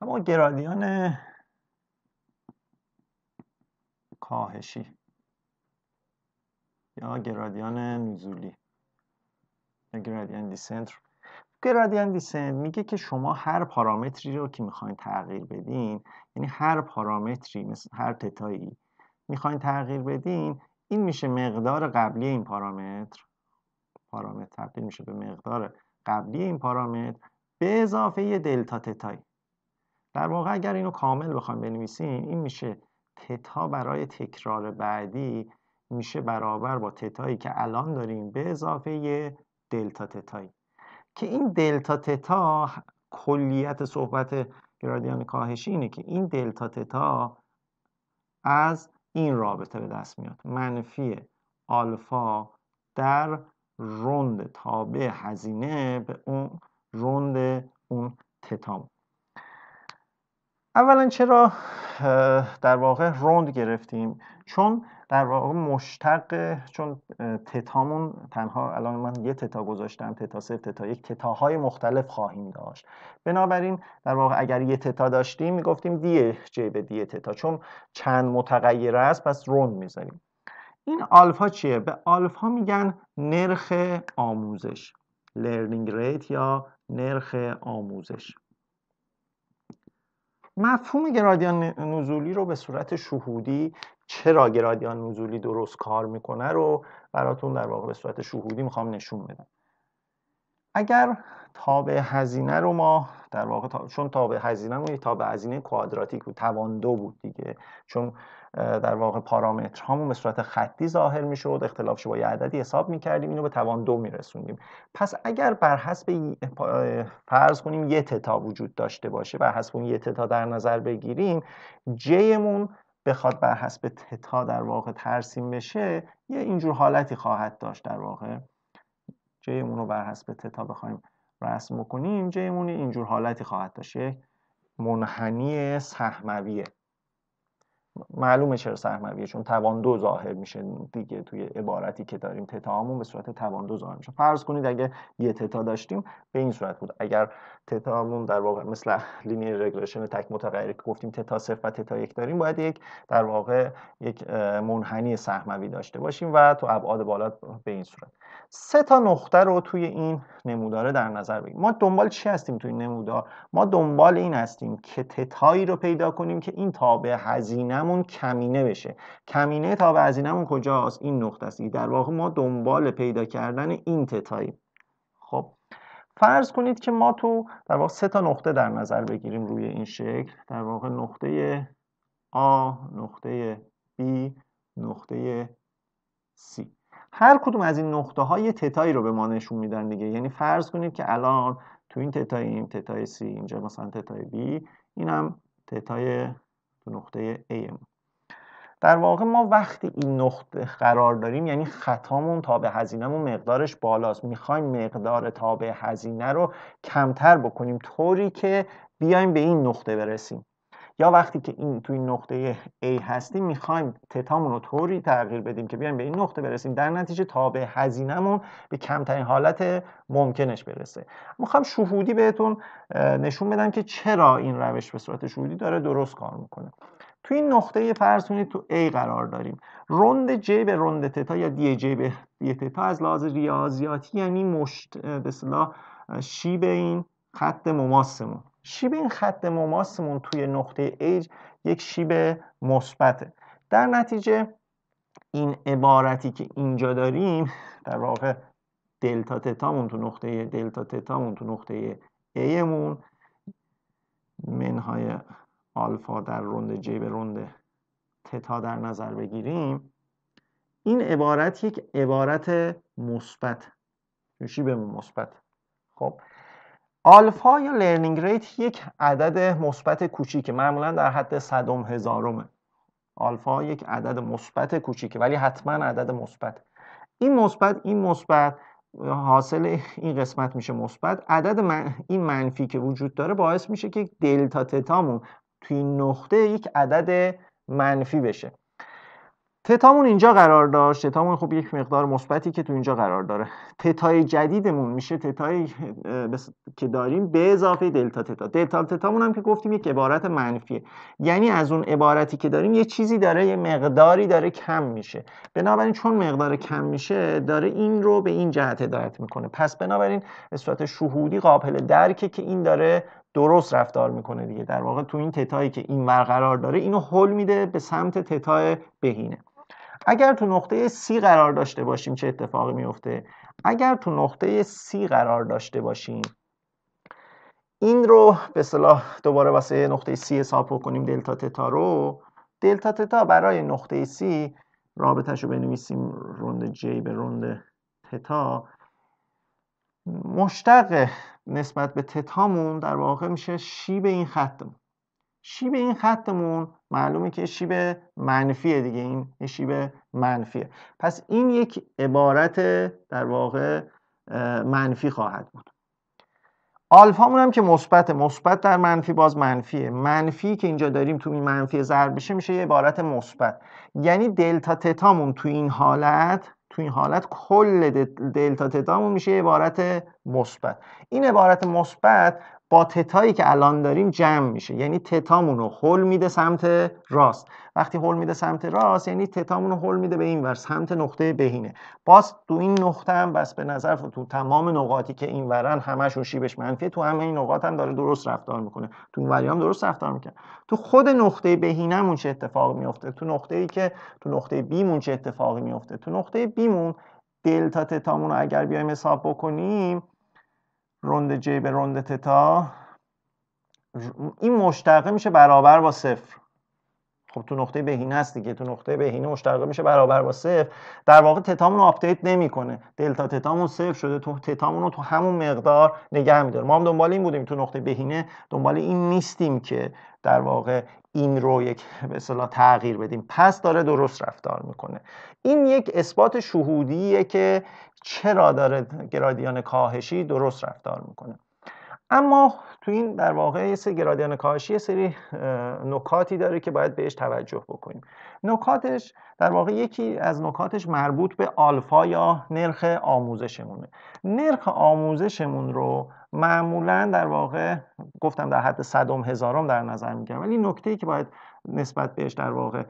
اما گرادیان کاهشی یا گرادیان نزولی یا گرادیان دیسنت گرادیان دیسنت میگه که شما هر پارامتری رو که میخواین تغییر بدین یعنی هر پارامتری مثل هر تتایی میخواین تغییر بدین این میشه مقدار قبلی این پارامتر پارامتر تبدیل میشه به مقدار قبلی این پارامتر به اضافه یه دلتا تتایی در واقع اگر اینو کامل بخوام بنویسیم این میشه تتا برای تکرار بعدی میشه برابر با تتایی که الان داریم به اضافه یه دلتا تتایی که این دلتا تتا کلیت صحبت گرادیان کاهشی اینه که این دلتا تتا از این رابطه به دست میاد منفی آلفا در روند تابع هزینه به اون روند اون تتام اولا چرا در واقع روند گرفتیم چون در واقع مشتق چون تتامون تنها الان من یه تتا گذاشتم تتا سه تتا یک تتاهای مختلف خواهیم داشت بنابراین در واقع اگر یه تتا داشتیم میگفتیم دی جی به دی تتا چون چند متغیر است پس رون میذاریم این آلفا چیه؟ به آلفا میگن نرخ آموزش لرنینگ ریت یا نرخ آموزش مفهوم گرادیان نزولی رو به صورت شهودی چرا گرادیان نزولی درست کار میکنه رو براتون در واقع به صورت شهودی میخوام نشون بدم اگر تابع هزینه رو ما در واقع چون تابع هزینه یه تابع هزینه کوادراتیک بود توان دو بود دیگه چون در واقع پارامتر هامون به صورت خطی ظاهر میشد اختلاف با یه عددی حساب میکردیم اینو به توان دو میرسوندیم پس اگر بر حسب فرض کنیم یه تتا وجود داشته باشه بر حسب اون یه تتا در نظر بگیریم جیمون بخواد بر حسب تتا در واقع ترسیم بشه یه اینجور حالتی خواهد داشت در واقع جیمون رو بر حسب تتا بخوایم رسم کنیم جیمون اینجور حالتی خواهد داشت منحنی سهمویه معلومه چرا سرمویه چون توان دو ظاهر میشه دیگه توی عبارتی که داریم همون به صورت توان دو ظاهر میشه فرض کنید اگه یه تتا داشتیم به این صورت بود اگر همون در واقع مثل لینیر رگرشن تک متغیری که گفتیم تتا صفر و تتا یک داریم باید یک در واقع یک منحنی سهموی داشته باشیم و تو ابعاد بالا به این صورت سه تا نقطه رو توی این نموداره در نظر بگیریم ما دنبال چی هستیم توی نمودار ما دنبال این هستیم که تتایی رو پیدا کنیم که این تابع هزینه کمینه بشه کمینه تا به کجاست این نقطه است در واقع ما دنبال پیدا کردن این تتایی خب فرض کنید که ما تو در واقع سه تا نقطه در نظر بگیریم روی این شکل در واقع نقطه آ نقطه B نقطه C هر کدوم از این نقطه های تتایی رو به ما نشون میدن دیگه یعنی فرض کنید که الان تو این این تتای C اینجا مثلا تتای B این هم نقطه A در واقع ما وقتی این نقطه قرار داریم یعنی خطامون تابع هزینهمون مقدارش بالاست میخوایم مقدار تابع هزینه رو کمتر بکنیم طوری که بیایم به این نقطه برسیم یا وقتی که این توی نقطه A هستیم میخوایم تتامون رو طوری تغییر بدیم که بیایم به این نقطه برسیم در نتیجه تابع هزینهمون به کمترین حالت ممکنش برسه میخوام شهودی بهتون نشون بدم که چرا این روش به صورت شهودی داره درست کار میکنه توی این نقطه فرض کنید تو A قرار داریم روند J به روند تتا یا دی J به دی تتا از لحاظ ریاضیاتی یعنی مشت به شیب این خط مماسمون شیب این خط مماسمون توی نقطه ایج یک شیب مثبته در نتیجه این عبارتی که اینجا داریم در واقع دلتا تتامون تو نقطه دلتا مون تو نقطه ایمون منهای آلفا در روند جیب به تتا در نظر بگیریم این عبارت یک عبارت مثبت یعنی شیب مثبت خب آلفا یا لرنینگ ریت یک عدد مثبت کوچیکه معمولا در حد صدم هزارمه آلفا یک عدد مثبت کوچیکه ولی حتما عدد مثبت این مثبت این مثبت حاصل این قسمت میشه مثبت عدد این منفی که وجود داره باعث میشه که دلتا تتامون توی نقطه یک عدد منفی بشه تتامون اینجا قرار داشت تتامون خب یک مقدار مثبتی که تو اینجا قرار داره تتای جدیدمون میشه تتای که داریم به اضافه دلتا تتا دلتا تتامون هم که گفتیم یک عبارت منفیه یعنی از اون عبارتی که داریم یه چیزی داره یه مقداری داره کم میشه بنابراین چون مقدار کم میشه داره این رو به این جهت هدایت میکنه پس بنابراین به صورت شهودی قابل درکه که این داره درست رفتار میکنه دیگه در واقع تو این تتایی که این قرار داره اینو حل میده به سمت تتای بهینه اگر تو نقطه سی قرار داشته باشیم چه اتفاقی میفته اگر تو نقطه سی قرار داشته باشیم این رو به صلاح دوباره واسه نقطه C حساب کنیم دلتا تتا رو دلتا تتا برای نقطه C رابطهش رو بنویسیم روند جی به روند تتا مشتق نسبت به تتامون در واقع میشه شیب این خطمون شیب این خطمون معلومه که شیب منفیه دیگه این شیب منفیه پس این یک عبارت در واقع منفی خواهد بود آلفامون هم که مثبت مثبت در منفی باز منفیه منفی که اینجا داریم تو این منفی ضرب بشه میشه یه عبارت مثبت یعنی دلتا تتامون تو این حالت تو این حالت کل دلتا تتامون میشه یه عبارت مثبت این عبارت مثبت با تتایی که الان داریم جمع میشه یعنی تتامون رو هل میده سمت راست وقتی هل میده سمت راست یعنی تتامون رو هل میده به این ور سمت نقطه بهینه باز تو این نقطه هم بس به نظر تو تمام نقاطی که این ورن همشون شیبش منفیه تو همه این نقاط هم داره درست رفتار میکنه تو این درست رفتار میکنه تو خود نقطه بهینهمون چه اتفاقی میفته تو نقطه ای که تو نقطه بیمون چه اتفاقی میفته تو نقطه بیمون دلتا تتامون رو اگر بیایم حساب بکنیم روند جی به رند تتا این مشتقه میشه برابر با صفر خب تو نقطه بهینه هست دیگه تو نقطه بهینه مشترک میشه برابر با صفر در واقع تتامون آپدیت نمیکنه دلتا تتامون صفر شده تو تتامون رو تو همون مقدار نگه میداره ما هم دنبال این بودیم تو نقطه بهینه دنبال این نیستیم که در واقع این رو یک مثلا تغییر بدیم پس داره درست رفتار میکنه این یک اثبات شهودیه که چرا داره گرادیان کاهشی درست رفتار میکنه اما تو این در واقع یه سری گرادیان کاهشی یه سری نکاتی داره که باید بهش توجه بکنیم نکاتش در واقع یکی از نکاتش مربوط به آلفا یا نرخ آموزشمونه نرخ آموزشمون رو معمولا در واقع گفتم در حد صدم هزارم در نظر میگیرم ولی نکته ای که باید نسبت بهش در واقع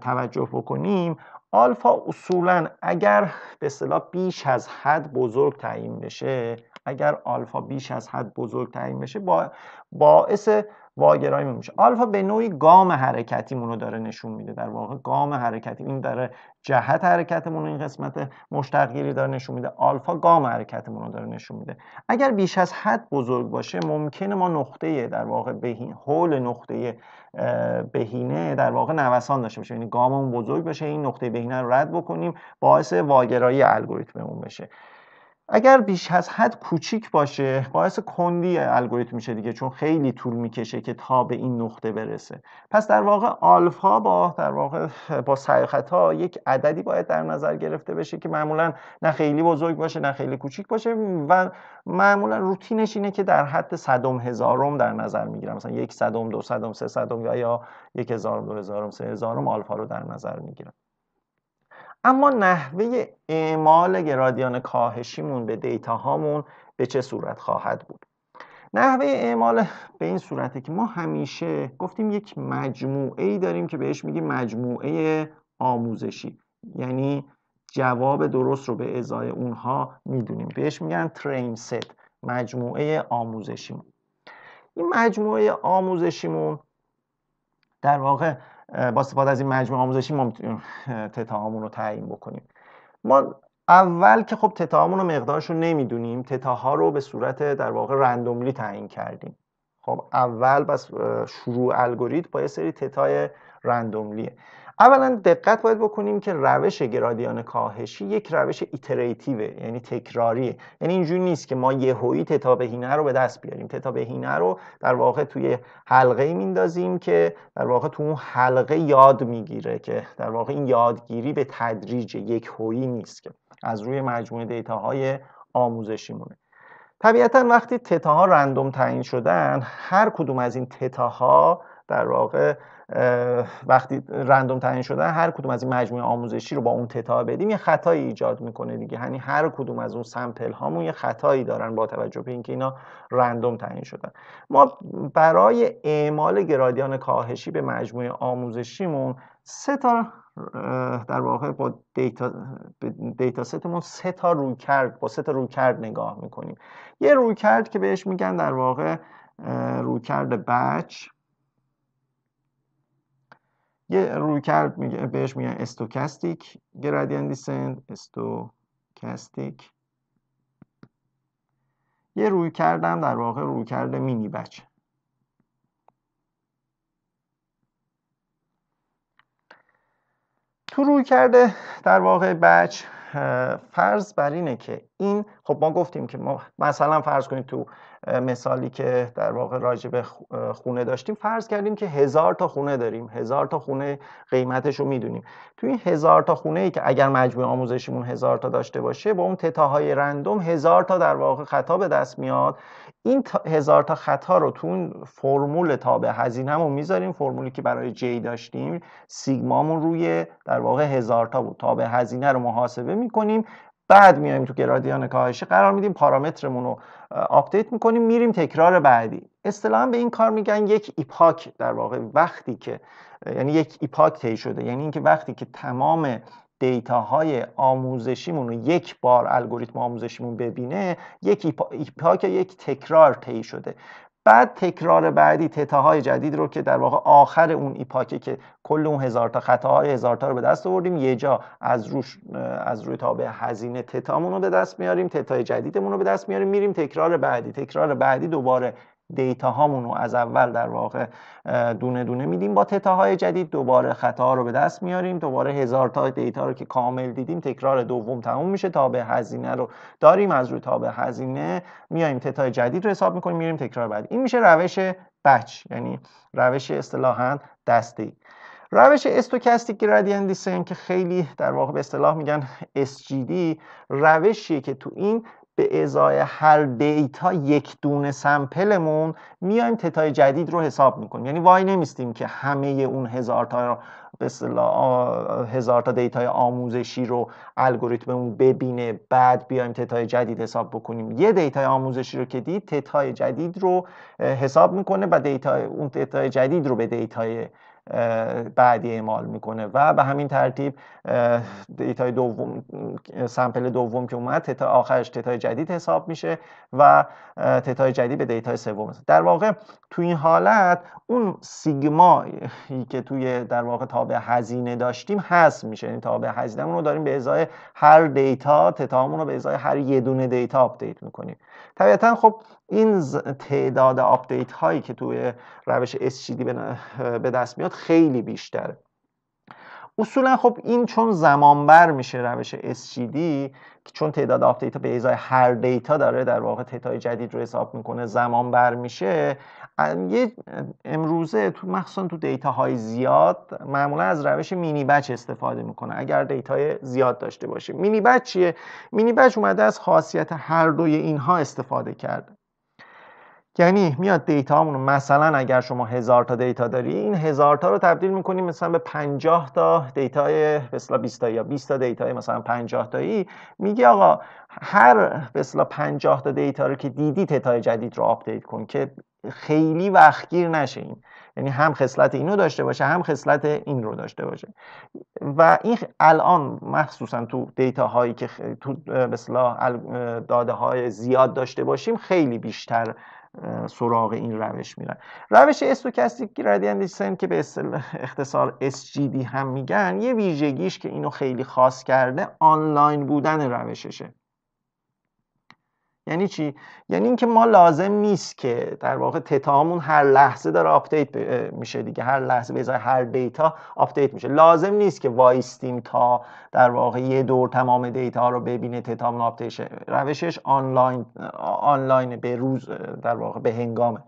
توجه بکنیم آلفا اصولا اگر به اصطلاح بیش از حد بزرگ تعیین بشه اگر آلفا بیش از حد بزرگ تعیین بشه با باعث واگرایی میشه آلفا به نوعی گام حرکتیمون رو داره نشون میده در واقع گام حرکتی این داره جهت حرکتمون رو این قسمت مشتقگیری داره نشون میده آلفا گام حرکتمون رو داره نشون میده اگر بیش از حد بزرگ باشه ممکنه ما نقطه در واقع بهین حول نقطه بهینه در واقع نوسان داشته باشه یعنی گاممون بزرگ باشه این نقطه بهینه رو رد بکنیم باعث واگرایی الگوریتممون بشه اگر بیش از حد کوچیک باشه باعث کندی الگوریتم میشه دیگه چون خیلی طول میکشه که تا به این نقطه برسه پس در واقع آلفا با در واقع با سیاخت ها یک عددی باید در نظر گرفته بشه که معمولا نه خیلی بزرگ باشه نه خیلی کوچیک باشه و معمولا روتینش اینه که در حد صدم هزارم در نظر میگیرم مثلا یک صدم دو صدم سه صدم یا یا یک هزارم دو هزارم سه هزارم آلفا رو در نظر میگیرم اما نحوه اعمال گرادیان کاهشیمون به دیتا هامون به چه صورت خواهد بود نحوه اعمال به این صورته که ما همیشه گفتیم یک مجموعه ای داریم که بهش میگیم مجموعه آموزشی یعنی جواب درست رو به ازای اونها میدونیم بهش میگن ترین ست مجموعه آموزشیمون این مجموعه آموزشیمون در واقع با استفاده از این مجموعه آموزشی ما میتونیم تتاهامون رو تعیین بکنیم ما اول که خب تتاهامون رو مقدارش رو نمیدونیم تتاها رو به صورت در واقع رندوملی تعیین کردیم خب اول بس شروع الگوریتم با یه سری تتای رندوملیه اولا دقت باید بکنیم که روش گرادیان کاهشی یک روش ایتراتیو یعنی تکراریه یعنی اینجوری نیست که ما یهویی تتا بهینه رو به دست بیاریم تتا بهینه رو در واقع توی حلقه ای میندازیم که در واقع تو اون حلقه یاد میگیره که در واقع این یادگیری به تدریج یک هویی نیست که از روی مجموعه دیتاهای آموزشی مونه طبیعتا وقتی تتاها رندوم تعیین شدن هر کدوم از این تتاها در واقع وقتی رندوم تعیین شدن هر کدوم از این مجموعه آموزشی رو با اون تتا بدیم یه خطایی ایجاد میکنه دیگه یعنی هر کدوم از اون سمپل هامون یه خطایی دارن با توجه به اینکه اینا رندوم تعیین شدن ما برای اعمال گرادیان کاهشی به مجموعه آموزشیمون سه تا در واقع با دیتا, دیتا ستمون سه تا روی کرد با سه تا روی کرد نگاه میکنیم یه روی کرد که بهش میگن در واقع روی کرد بچ یه روی کرد میگه بهش میگن استوکاستیک گرادین دیسند استوکاستیک یه روی کردم در واقع روی کرده مینی بچ تو روی کرده در واقع بچ فرض بر اینه که این خب ما گفتیم که ما مثلا فرض کنید تو مثالی که در واقع راجع به خونه داشتیم فرض کردیم که هزار تا خونه داریم هزار تا خونه قیمتش رو میدونیم تو این هزار تا خونه ای که اگر مجموع آموزشیمون هزار تا داشته باشه با اون تتاهای رندوم هزار تا در واقع خطا به دست میاد این هزار تا خطا رو تو این فرمول تابع هزینهمون میذاریم فرمولی که برای جی داشتیم سیگمامون روی در واقع هزار تا بود به هزینه رو محاسبه میکنیم بعد میایم تو گرادیان کاهشی قرار میدیم پارامترمون رو آپدیت میکنیم میریم تکرار بعدی اصطلاحا به این کار میگن یک ایپاک در واقع وقتی که یعنی یک ایپاک طی شده یعنی اینکه وقتی که تمام دیتاهای آموزشیمون رو یک بار الگوریتم آموزشیمون ببینه یک ایپاک یک تکرار طی شده بعد تکرار بعدی تتاهای جدید رو که در واقع آخر اون ایپاکه که کل اون هزار تا خطاهای هزار تا رو به دست آوردیم یه جا از روش از روی تابع هزینه تتامون رو به دست میاریم تتای جدیدمون رو به دست میاریم میریم تکرار بعدی تکرار بعدی دوباره دیتا هامون رو از اول در واقع دونه دونه میدیم با تتاهای جدید دوباره خطا رو به دست میاریم دوباره هزار تا دیتا رو که کامل دیدیم تکرار دوم تموم میشه تا به هزینه رو داریم از روی تا به هزینه میایم تتا جدید رو حساب میکنیم میریم تکرار بعد این میشه روش بچ یعنی روش اصطلاحا دستی روش استوکاستیک گرادین دیسن که خیلی در واقع به اصطلاح میگن SGD روشیه که تو این به ازای هر دیتا یک دونه سمپلمون میایم تتای جدید رو حساب میکنیم یعنی وای نمیستیم که همه اون هزار تا به اصطلاح هزار تا دیتای آموزشی رو الگوریتممون ببینه بعد بیایم تتای جدید حساب بکنیم یه دیتای آموزشی رو که دید تتای جدید رو حساب میکنه و دیتا اون جدید رو به دیتای بعدی اعمال میکنه و به همین ترتیب دیتای دوم سمپل دوم که اومد تتا آخرش تتای جدید حساب میشه و تتای جدید به دیتای سوم در واقع تو این حالت اون سیگما که توی در واقع به هزینه داشتیم هست میشه یعنی هزینه هزینهمون رو داریم به ازای هر دیتا تتامون رو به ازای هر یه دونه دیتا آپدیت میکنیم طبیعتا خب این تعداد آپدیت هایی که توی روش SCD به دست میاد خیلی بیشتره اصولا خب این چون زمانبر میشه روش SGD چون تعداد آپدیت به ازای هر دیتا داره در واقع تتای جدید رو حساب میکنه زمانبر میشه یه امروزه تو مخصوصا تو دیتا های زیاد معمولا از روش مینی بچ استفاده میکنه اگر دیتا زیاد داشته باشه مینی بچ چیه مینی بچ اومده از خاصیت هر دوی اینها استفاده کرده یعنی میاد دیتا رو مثلا اگر شما هزار تا دیتا داری این هزار تا رو تبدیل میکنیم مثلا به 50 تا دیتای مثلا 20 تا یا 20 تا دیتای مثلا پنجاه تایی میگه آقا هر مثلا پنجاه تا دیتا رو که دیدی تتای جدید رو آپدیت کن که خیلی وقتگیر نشه این یعنی هم خصلت اینو داشته باشه هم خصلت این رو داشته باشه و این الان مخصوصا تو دیتا هایی که تو مثلا داده های زیاد داشته باشیم خیلی بیشتر سراغ این روش میرن روش استوکاستیک دیسنت که به اختصار SGD هم میگن یه ویژگیش که اینو خیلی خاص کرده آنلاین بودن روششه یعنی چی یعنی اینکه ما لازم نیست که در واقع تتامون هر لحظه داره آپدیت میشه دیگه هر لحظه به هر دیتا آپدیت میشه لازم نیست که وایستیم تا در واقع یه دور تمام دیتا رو ببینه تتامون آپدیت شه روشش آنلاین آنلاین به روز در واقع به هنگامه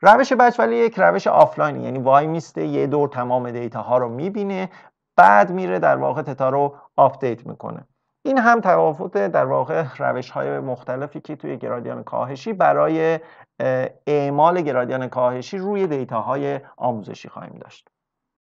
روش بچ ولی یک روش آفلاین یعنی وای میسته یه دور تمام دیتا ها رو میبینه بعد میره در واقع تتا رو آپدیت میکنه این هم تفاوت در واقع روش های مختلفی که توی گرادیان کاهشی برای اعمال گرادیان کاهشی روی دیتاهای آموزشی خواهیم داشت